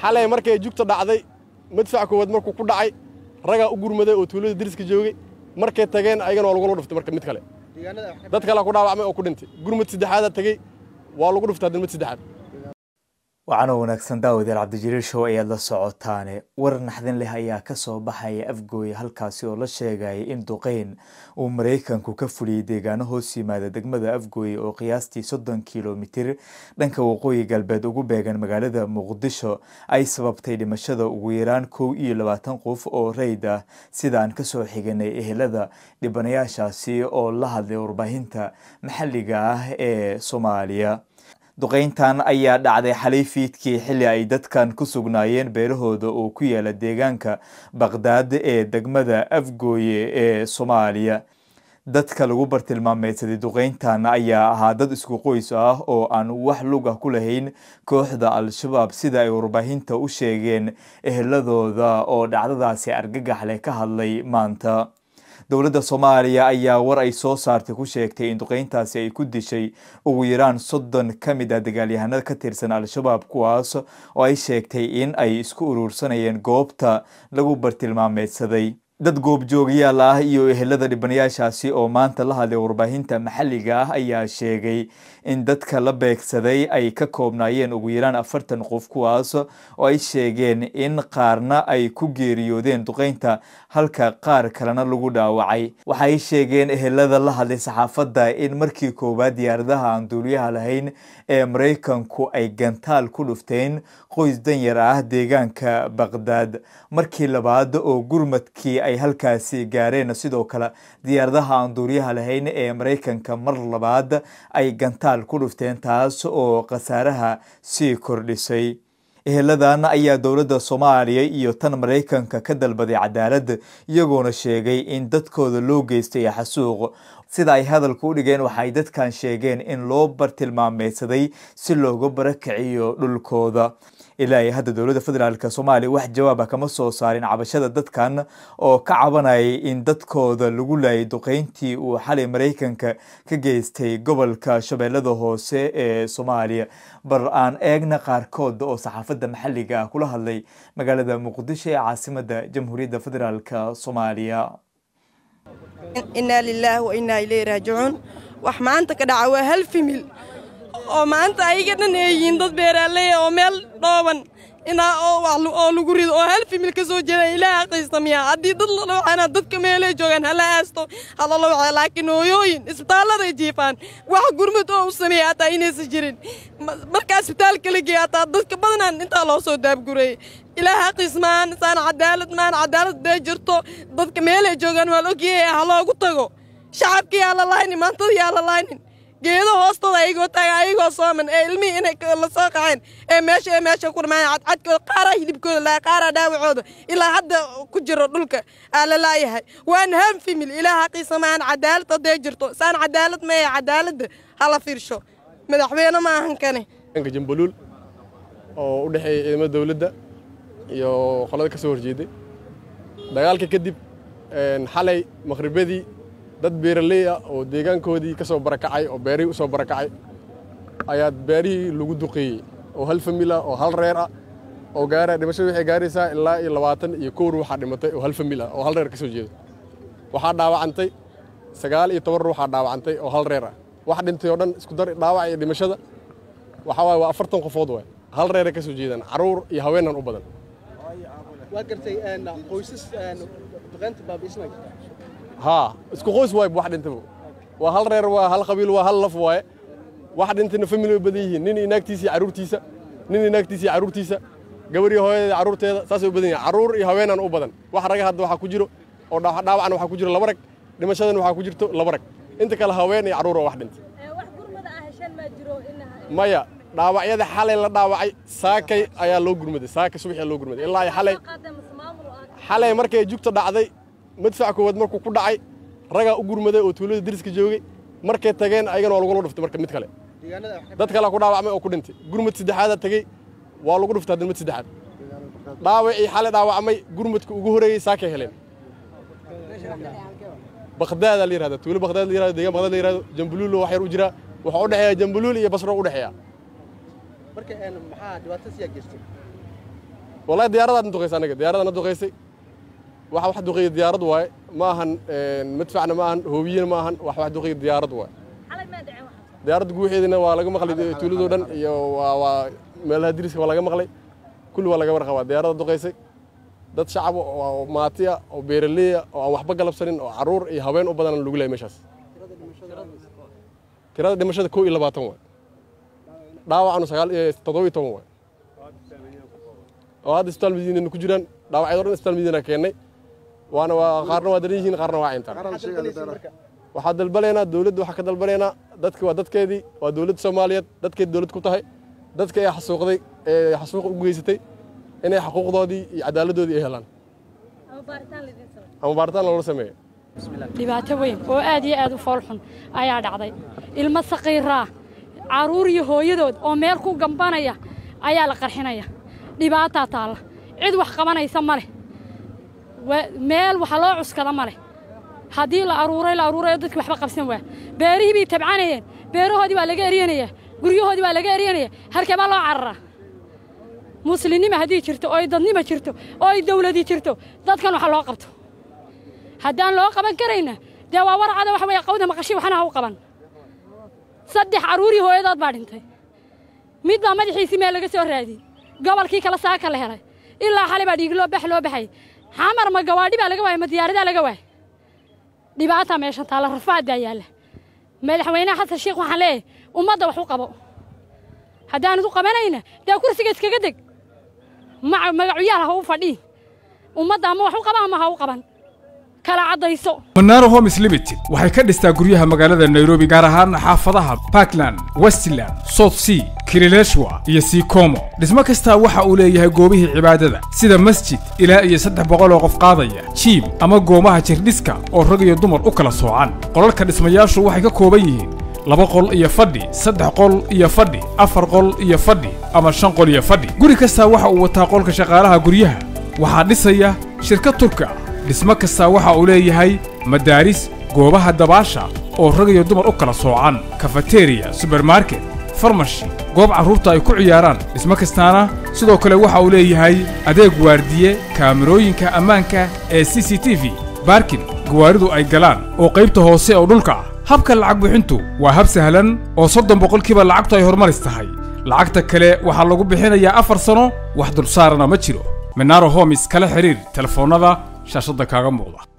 xalay markay jugta dhacday madfac koowaad markuu ku dhacay ragaa u gurmaday oo tuulada dariska joogay markay tageen ayagana waa lagula dhuftay marka mid kale dad kalea ku dhaawacmay oo ku dhintay gurmad saddexaadaa tegey waa lagu dhuftay hadda mid saddexaad wacano wanaagsan daawadayaal cabdijaliil show ayaad la socotaane warar naxdin leh ayaa kasoo baxaya afgooye halkaasi oo la sheegaya in duqeyn uu maraykanku ka fuliyey deegaano hoos yimaada degmada afgooye oo qiyaastii soddon kilomitir dhanka waqooyi galbeed ugu beegan magaalada muqdisho ay sababtay dhimashada ugu yaraan kow iyo labaatan qof oo rayd ah sida sidaan kasoo xiganay ehelada dhibanayaashaasi oo la hadlay warbaahinta maxalliga ah ee soomaaliya duqeyntan ayaa dhacday xalay fiidkii xilli ay dadkan ku sugnaayeen beerahooda oo ku yaala deegaanka baqdaad ee degmada afgooye ee soomaaliya dadka lagu bartilmaameysaday duqeyntan ayaa ahaa dad isku qoys ah oo aan wax lug ah ku lahayn kooxda al-shabaab sida ay warbaahinta u sheegeen eheladooda oo dhacdadaasi argagax leh ka hadlay maanta dowladda soomaaliya ayaa war ay soo saartay ku sheegtay in duqeyntaasi ay ku dishay ugu yaraan soddon ka mid ah dagaalyahanada ka tirsan al-shabaab kuwaas oo ay sheegtay in ay isku uruursanayeen goobta lagu bartilmaameedsaday dad goobjoogyaal ah iyo ehelada dhibanayaashaasi oo maanta la hadlay warbaahinta maxalliga ah ayaa sheegay in dadka la beegsaday ay ka koobnaayeen ugu yaraan afartan qof kuwaas oo ay sheegeen in qaarna ay ku geeriyoodeen duqeynta halka qaar kalena lagu dhaawacay waxay sheegeen ehelada la hadlay saxaafadda in markii koowaad diyaaradaha aan duuliyaha lahayn ee maraykanku ay gantaal ku dhufteen qoys danyar ah deegaanka baqdaad markii labaad oo gurmadkii ay halkaasi gaareen sidoo kale diyaaradaha aan duuliyaha lahayn ee maraykanka mar labaad ay gantaal dagaal ku dhufteen taas oo khasaaraha sii kordhisay eheladaana ayaa dowladda soomaaliya iyo tan maraykanka ka dalbaday cadaalad iyagoona sheegay in dadkooda loo geystay xasuuq sida ay hadalka u dhigeen waxaay dadkan sheegeen in loo bartilmaameydsaday si loogu barakiciyo dhulkooda ilaa ay hadda dowladda federaalk soomaaliya wax jawaaba ah kama soo saarin cabashada dadkan oo ka cabanayay in dadkooda lagu laayay duqeyntii uu xalay maraykanka ka geystay gobolka shabeellada hoose ee soomaaliya bar aan eegna qaarkood oo saxaafadda maxalliga ah kula hadlay magaalada muqdisho ee caasimada jamhuuriyadda federaalk soomaaliya inaa lilaahi wa inaa ileyhi raajicuun wax maanta ka dhaca waa hal fimil oo maanta ayaga dhan ay yihiin dad beeraaley ah oo meel dhooban inaa oo lagu rido oo hal famil ka soo jeeda ilaaha aqaysta miyaa haddii dad lalawxana dadka meelay joogaan hala aasto hala lawxa laakiin hooyooyin isbitaalladay jiifaan wax gurmad oo u sameeya hataa inaysan jirin markaa isbitaalka la geeya hataa dadka badnaan intaa loo soo daabgurayay ilaaha aqiis maahan isaan cadaalad maahan cadaalad bee jirto dadka meelay joogaan waa la ogyahay ha loogu tago shacabka yaa la laaynin maantada yaa la laaynin جيدو هوستا لايغو تايغو صامن إيه؟ المي انك لصاقعين اي ماشي اي ماشي كور ماي عاد عاد قارا يدب كور لا قارا داو عودو الا حد كجر دولك الا لا يهي وان هم في مل الا حقي سمان عدالة دي جرتو سان عدالة ما هي عدالة هلا فيرشو مدح بينا ما هنكني انك جنبلول او ودحي ادما دولدة يو خلاد كسور جيدي دقالك كدب ان مغربي dad beeraley ah oo deegaankoodii ka soo barakacay oo beerihii usoo barakacay ayaa beerihii lagu duqeeyey oo hal famil ah oo hal reer ah oo gaara dhimashadu waxay gaaraysaa ilaa iyo labaatan iyo kow ruuxaa dhimatay oo hal famil ah oo hal reer ka jeeda waxaa dhaawacantay sagaal iyo toban ruuxaa dhaawacantay oo hal reer ah wax dhintay oo dhan isku dar dhaawac iyo dhimashada waxaa waaye waa afartan qofood waay hal reeray ka soo jeedaan caruur iyo haweenan u badan waa gartay qoysas duqeynta baabiisnay haa isku qoys waay wax dhintaba waa hal reer waa hal qabiil waa hal laf waaye wax dhintana famili badan yihiin nin inaagtiisa iyo caruurtiisa nin inaagtiisa iyo carruurtiisa gabar iyo caruurteeda carruurteeda saasay u badan yihin caruur iyo haweenaan u badan wax raga hadda waxaa ku jiro oo dhaawacna waxaa ku jiro laba rag dhimashadan waxaa ku jirto laba rag inta kale haween iyo carruur oo wax dhintay ah maya dhaawacyada xalay la dhaawacay saakay ayaa loo gurmaday saakay subax loo gurmaday ilaa xalay xalay markay jugta dhacday madfac koowaad markuu ku dhacay ragaa u gurmaday oo tuulada dariska joogay markay tageen ayagana waa lagula dhuftay marka mid kale dad kale ku dhaawacmay oo ku dhintay gurmad saddexaadaa tegey waa lagu dhuftay haddan mid saddexaad dhaawacii xale dhaawacmay gurmadka ugu horreeyey saakay heleen bakhdaadaa la yihahda tuulo bakhdaad la yirahdo deegaan bakhdad la yirahdo jambuluulo wax yar u jiraa waxaa u dhexeeya jambuluul iyo basro u dhexeeya wallahi diyaaradaad na duqaysay anaga diyaarada na duqaysay wax duqeya diyaarad waaye ma ahan madfacna maahan ahan hoobiyena ma ahan wax wax duqeya diyaarad waay diyaarada guuxeedina waa laga maqlay tuuladoo dhan iyo waa meelaha diriska waa laga maqlay kulli waa laga warqabaa diyaarada duqaysay dad shacab oo maati ah oo beeraley ah oo aan waxba galabsanin oo caruur iyo habeen u badan lagu lehay meeshaas tirada dhimashada koo iyo labaatan waay dhaawacanu sagaal iyo toddobiyo toban waay oo hadda isbitaal madiinana ku jiraan dhaawacyada o dhan isbitaal madiina keennay waana qaarna waa daran qaarna waa cintaan waxaa dalbanaynaa dowladda waxaa ka dalbanaynaa dadki waa dadkeedii waa dowladda soomaaliyeed dadkeed dowlad ku tahay dadka ee xasuuqday ee xasuuq u geysatay inay xaquuqdoodii iyo cadaaladdoodii ay helaan ama baaritaan loola sameeyo dhibaato weyn oo aad iyo aad u foolxun ayaa dhacday ilmo sakiiraa caruur iyo hooyadood oo meel ku gambanaya ayaa la qarxinaya dhibaataa taalla cid wax qabanaysa ma leh meel waxa loo cuskada ma leh haddii la aruuray la aruurayo dadkii waxba qabsan waa beerihii bay tabcanayeen beerahoodii waa laga eryanayaa guryahoodii waa laga eryanaya halkee baa loo cararaa muslimnima haddii jirto oy dadnima jirto oy dawladi jirto dadkan waxa loo qabto haddaan loo qaban karayna dee waa warcada waxa weeye qawda maqashay waxna ha u qaban saddex carruurii hooyadood baa dhintay mid baa madaxiisii meel laga soo raadiyey gobolkii kala saaka la helay ilaa xalay baa dhiigi loo bax loo baxay xamar ma gawaadhi baa laga waayay ma diyaaradaa laga waaya dhibaataa meesha taalla rafaaddaa yaalla madaxweynaha xasan sheekh waxaan leeyahay ummadda wax u qabo haddaanad u qabanayna dee kursiga iskaga deg ma magacuyaal ha u fadhii ummadda ama wax u qaba ama ha u qaban manaaro homes limited waxay ka dhistaa guryaha magaalada nairobi gaar ahaan xaafadaha puntland westland south sea kirileshwa iyo sikomo dhismo kastaa waxa uu leeyahay goobihii cibaadada sida masjid ilaa iyo saddex boqol oo qof qaadaya jiim ama goomaha jirdhiska oo rag iyo dumar u kala soocan qolalka dhismayaashu waxay ka kooban yihiin laba qol iyo fadhi saddex qol iyo fadhi afar qol iyo fadhi ama shan qol iyo fadhi guri kastaa waxa uu wataa qolka shaqaalaha guryaha waxaa dhisaya shirka turka dhismo kastaa waxa uu leeyahay madaaris goobaha dabaasha oo rag iyo dumar u kala soocan kafateriya subermarket farmash goob carruurta ay ku ciyaaraan dhismo kastaana sidoo kale waxa uu leeyahay adeeg waardiye kaamirooyinka ammaanka ee c c t v baarkin gawaaridu ay galaan oo qaybta hoose oo dhulka ah habka lacag bixintu waa hab sahlan oo soddon boqolkiiba lacagtu ay hormaris tahay lacagta kale waxaa lagu bixinayaa afar sanno wax dulsaarana ma jiro minaaro homis kala xidhiir telefoonnada shaashadda kaaga muuqda